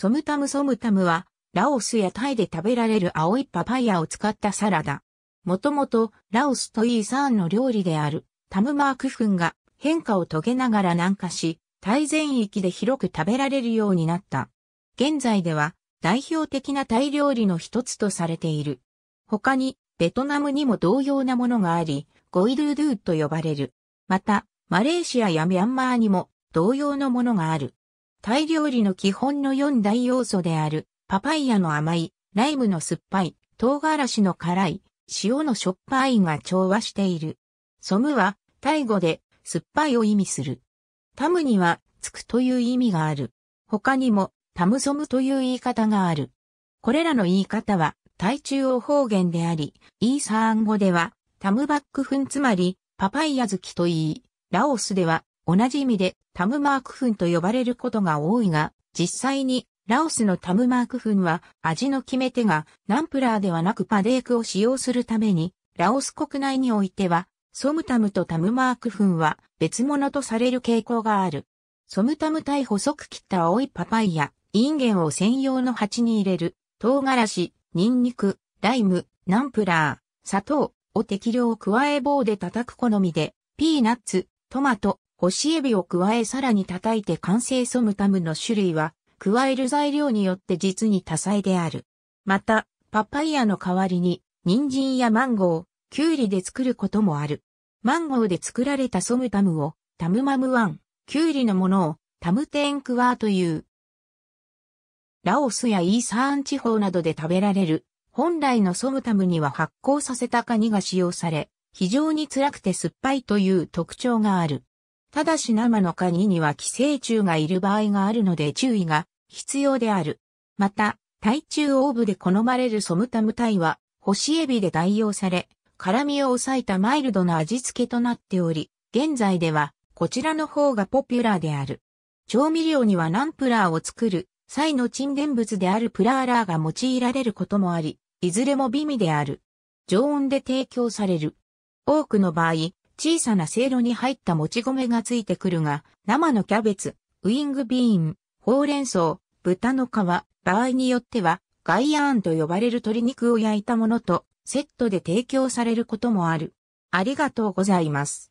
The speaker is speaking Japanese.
ソムタムソムタムは、ラオスやタイで食べられる青いパパイヤを使ったサラダ。もともと、ラオスとイーサーンの料理である、タムマークフンが変化を遂げながら南下し、タイ全域で広く食べられるようになった。現在では、代表的なタイ料理の一つとされている。他に、ベトナムにも同様なものがあり、ゴイドゥドゥと呼ばれる。また、マレーシアやミャンマーにも同様のものがある。タイ料理の基本の4大要素である、パパイヤの甘い、ライムの酸っぱい、唐辛子の辛い、塩のしょっぱいが調和している。ソムは、タイ語で、酸っぱいを意味する。タムには、つくという意味がある。他にも、タムソムという言い方がある。これらの言い方は、タイ中央方言であり、イーサーン語では、タムバックフンつまり、パパイヤ好きと言い、ラオスでは、同じ意味で、タムマークフンと呼ばれることが多いが、実際にラオスのタムマークフンは味の決め手がナンプラーではなくパデークを使用するために、ラオス国内においては、ソムタムとタムマークフンは別物とされる傾向がある。ソムタム対細く切った青いパパイヤ、インゲンを専用の鉢に入れる、唐辛子、ニンニク、ライム、ナンプラー、砂糖を適量加え棒で叩く好みで、ピーナッツ、トマト、干しエビを加えさらに叩いて完成ソムタムの種類は、加える材料によって実に多彩である。また、パパイヤの代わりに、人参やマンゴー、キュウリで作ることもある。マンゴーで作られたソムタムを、タムマムワン、キュウリのものを、タムテンクワーという。ラオスやイーサーン地方などで食べられる、本来のソムタムには発酵させたカニが使用され、非常に辛くて酸っぱいという特徴がある。ただし生のカニには寄生虫がいる場合があるので注意が必要である。また、対中オーブで好まれるソムタムタイは、干しエビで代用され、辛味を抑えたマイルドな味付けとなっており、現在では、こちらの方がポピュラーである。調味料にはナンプラーを作る、際の沈殿物であるプラーラーが用いられることもあり、いずれも美味である。常温で提供される。多くの場合、小さなせいろに入ったもち米がついてくるが、生のキャベツ、ウイングビーン、ほうれん草、豚の皮、場合によっては、ガイアーンと呼ばれる鶏肉を焼いたものと、セットで提供されることもある。ありがとうございます。